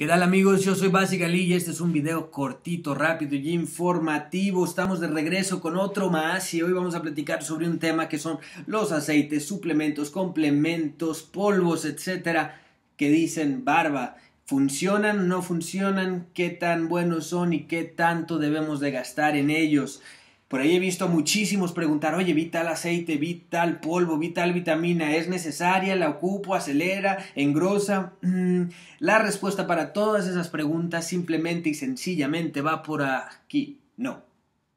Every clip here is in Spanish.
¿Qué tal amigos? Yo soy básica y este es un video cortito, rápido y informativo. Estamos de regreso con otro más y hoy vamos a platicar sobre un tema que son los aceites, suplementos, complementos, polvos, etcétera, que dicen barba. ¿Funcionan? ¿No funcionan? ¿Qué tan buenos son y qué tanto debemos de gastar en ellos? Por ahí he visto muchísimos preguntar, oye, vi tal aceite, vi tal polvo, vi tal vitamina, ¿es necesaria? ¿La ocupo? ¿Acelera? ¿Engrosa? Mm, la respuesta para todas esas preguntas simplemente y sencillamente va por aquí. No.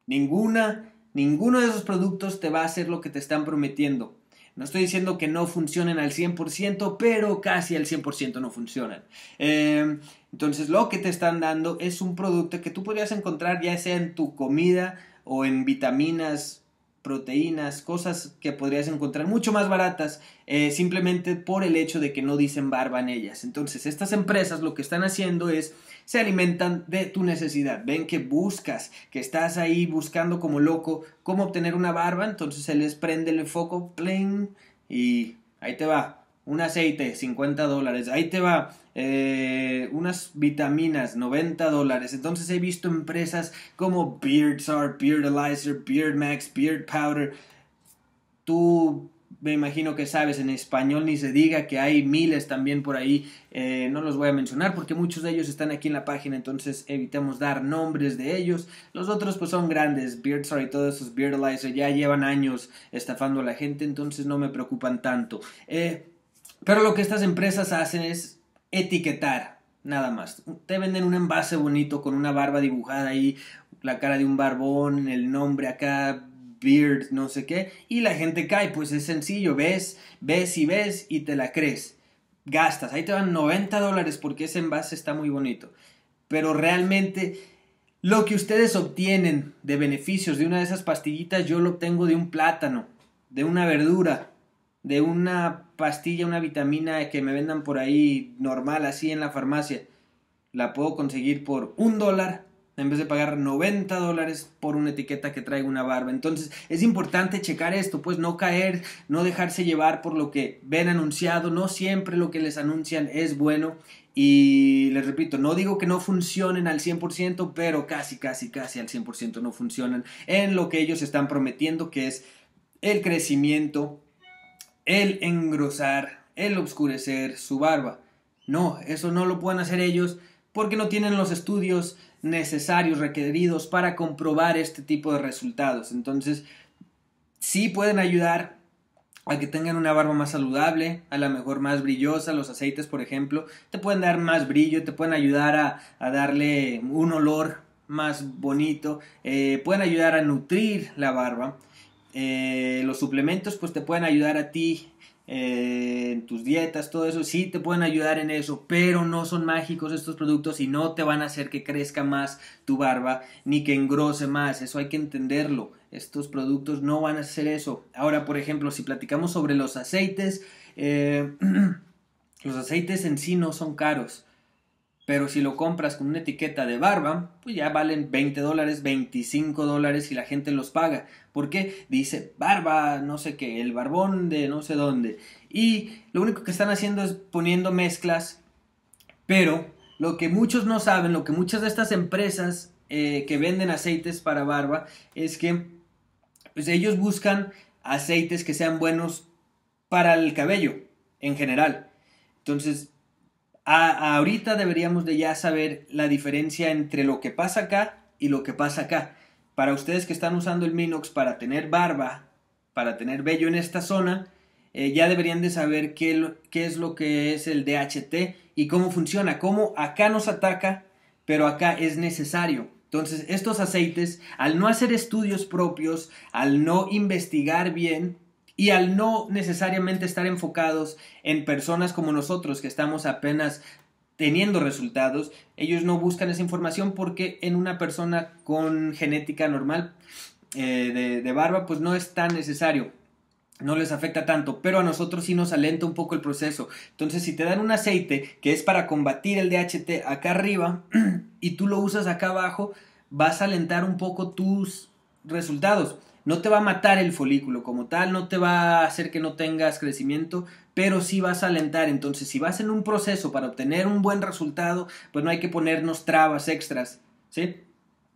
Ninguna, ninguno de esos productos te va a hacer lo que te están prometiendo. No estoy diciendo que no funcionen al 100%, pero casi al 100% no funcionan. Em, entonces lo que te están dando es un producto que tú podrías encontrar ya sea en tu comida, o en vitaminas, proteínas, cosas que podrías encontrar mucho más baratas eh, simplemente por el hecho de que no dicen barba en ellas. Entonces estas empresas lo que están haciendo es se alimentan de tu necesidad, ven que buscas, que estás ahí buscando como loco cómo obtener una barba, entonces se les prende el foco, pling, y ahí te va, un aceite, 50 dólares, ahí te va, eh, unas vitaminas, 90 dólares. Entonces he visto empresas como Beardsar, Beardalizer, Beardmax, Beard Powder. Tú me imagino que sabes en español, ni se diga que hay miles también por ahí. Eh, no los voy a mencionar porque muchos de ellos están aquí en la página, entonces evitamos dar nombres de ellos. Los otros pues son grandes, Beardsar y todos esos Beardalizer ya llevan años estafando a la gente, entonces no me preocupan tanto. Eh, pero lo que estas empresas hacen es etiquetar, nada más. Te venden un envase bonito con una barba dibujada ahí, la cara de un barbón, el nombre acá, beard, no sé qué, y la gente cae, pues es sencillo, ves, ves y ves y te la crees. Gastas, ahí te van 90 dólares porque ese envase está muy bonito. Pero realmente lo que ustedes obtienen de beneficios de una de esas pastillitas, yo lo obtengo de un plátano, de una verdura, de una pastilla, una vitamina que me vendan por ahí normal, así en la farmacia, la puedo conseguir por un dólar en vez de pagar 90 dólares por una etiqueta que traiga una barba. Entonces es importante checar esto, pues no caer, no dejarse llevar por lo que ven anunciado, no siempre lo que les anuncian es bueno y les repito, no digo que no funcionen al 100%, pero casi, casi, casi al 100% no funcionan en lo que ellos están prometiendo, que es el crecimiento el engrosar, el oscurecer su barba. No, eso no lo pueden hacer ellos porque no tienen los estudios necesarios, requeridos para comprobar este tipo de resultados. Entonces, sí pueden ayudar a que tengan una barba más saludable, a lo mejor más brillosa, los aceites, por ejemplo, te pueden dar más brillo, te pueden ayudar a, darle un olor más bonito, eh, pueden ayudar a nutrir la barba eh, los suplementos pues te pueden ayudar a ti eh, en tus dietas, todo eso, sí te pueden ayudar en eso, pero no son mágicos estos productos y no te van a hacer que crezca más tu barba ni que engrose más, eso hay que entenderlo, estos productos no van a hacer eso. Ahora, por ejemplo, si platicamos sobre los aceites, eh, los aceites en sí no son caros. Pero si lo compras con una etiqueta de barba, pues ya valen 20 dólares, 25 dólares y la gente los paga. porque Dice barba, no sé qué, el barbón de no sé dónde. Y lo único que están haciendo es poniendo mezclas. Pero lo que muchos no saben, lo que muchas de estas empresas eh, que venden aceites para barba, es que pues, ellos buscan aceites que sean buenos para el cabello en general. Entonces, ahorita deberíamos de ya saber la diferencia entre lo que pasa acá y lo que pasa acá. Para ustedes que están usando el Minox para tener barba, para tener vello en esta zona, eh, ya deberían de saber qué, qué es lo que es el DHT y cómo funciona, cómo acá nos ataca, pero acá es necesario. Entonces, estos aceites, al no hacer estudios propios, al no investigar bien, y al no necesariamente estar enfocados en personas como nosotros que estamos apenas teniendo resultados, ellos no buscan esa información porque en una persona con genética normal eh, de, de barba pues no es tan necesario no les afecta tanto, pero a nosotros sí nos alenta un poco el proceso. Entonces, si te dan un aceite que es para combatir el DHT acá arriba y tú lo usas acá abajo, vas a alentar un poco tus resultados. No te va a matar el folículo como tal, no te va a hacer que no tengas crecimiento, pero sí vas a alentar. Entonces, si vas en un proceso para obtener un buen resultado, pues no hay que ponernos trabas extras, ¿sí?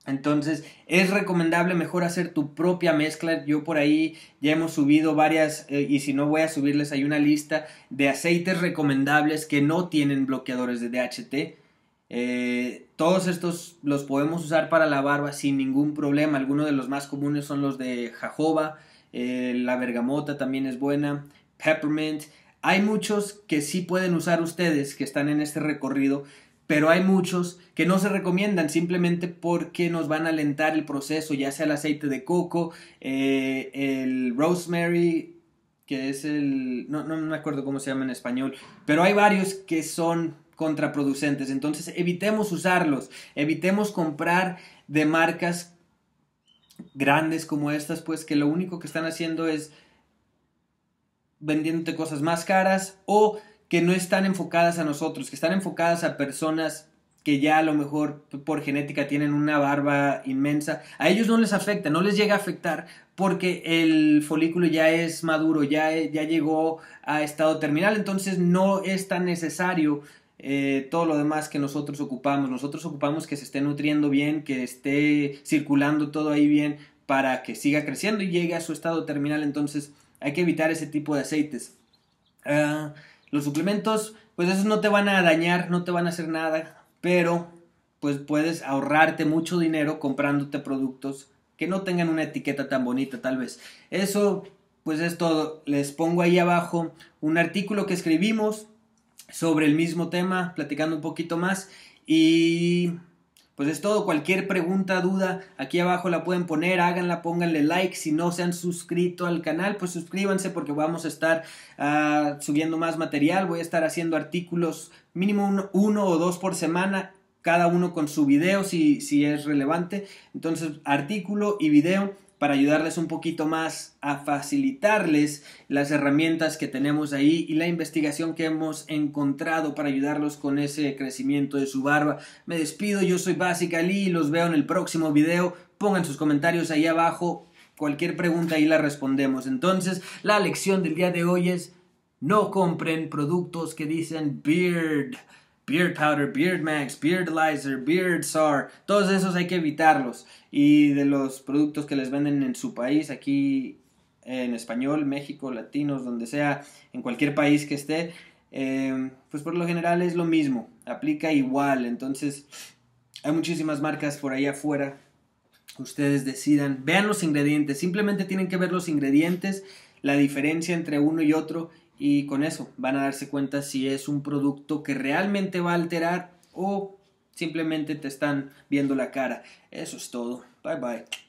Entonces, es recomendable mejor hacer tu propia mezcla. Yo por ahí ya hemos subido varias, eh, y si no voy a subirles, hay una lista de aceites recomendables que no tienen bloqueadores de DHT eh, todos estos los podemos usar para la barba sin ningún problema. Algunos de los más comunes son los de jajoba, eh, la bergamota también es buena, peppermint. Hay muchos que sí pueden usar ustedes que están en este recorrido, pero hay muchos que no se recomiendan simplemente porque nos van a alentar el proceso, ya sea el aceite de coco, eh, el rosemary, que es el... No, no me acuerdo cómo se llama en español, pero hay varios que son contraproducentes. Entonces evitemos usarlos, evitemos comprar de marcas grandes como estas, pues que lo único que están haciendo es vendiéndote cosas más caras o que no están enfocadas a nosotros, que están enfocadas a personas que ya a lo mejor por genética tienen una barba inmensa, a ellos no les afecta, no les llega a afectar porque el folículo ya es maduro, ya, ya llegó a estado terminal, entonces no es tan necesario eh, todo lo demás que nosotros ocupamos. Nosotros ocupamos que se esté nutriendo bien, que esté circulando todo ahí bien para que siga creciendo y llegue a su estado terminal. Entonces hay que evitar ese tipo de aceites. Ah, los suplementos, pues esos no te van a dañar, no te van a hacer nada, pero pues puedes ahorrarte mucho dinero comprándote productos que no tengan una etiqueta tan bonita tal vez. Eso pues es todo. Les pongo ahí abajo un artículo que escribimos sobre el mismo tema, platicando un poquito más. Y pues es todo. Cualquier pregunta, duda, aquí abajo la pueden poner, háganla, pónganle like. Si no se han suscrito al canal, pues suscríbanse porque vamos a estar ah, subiendo más material. Voy a estar haciendo artículos mínimo uno, o dos por semana, cada uno con su video si, si es relevante. Entonces, artículo y video para ayudarles un poquito más a facilitarles las herramientas que tenemos ahí y la investigación que hemos encontrado para ayudarlos con ese crecimiento de su barba. Me despido, yo soy Básica Lee y los veo en el próximo video. Pongan sus comentarios ahí abajo, cualquier pregunta ahí la respondemos. Entonces, la lección del día de hoy es no compren productos que dicen beard. Beard Powder, Beard Max, Beard Lizer, Beard Sar, todos esos hay que evitarlos. Y de los productos que les venden en su país, aquí en español, México, latinos, donde sea, en cualquier país que esté, em, pues por lo general es lo mismo, aplica igual. Entonces, hay muchísimas marcas por ahí afuera. Ustedes decidan, vean los ingredientes, simplemente tienen que ver los ingredientes, la diferencia entre uno y otro y con eso van a darse cuenta si es un producto que realmente va a alterar o simplemente te están viendo la cara. Eso es todo. Bye bye.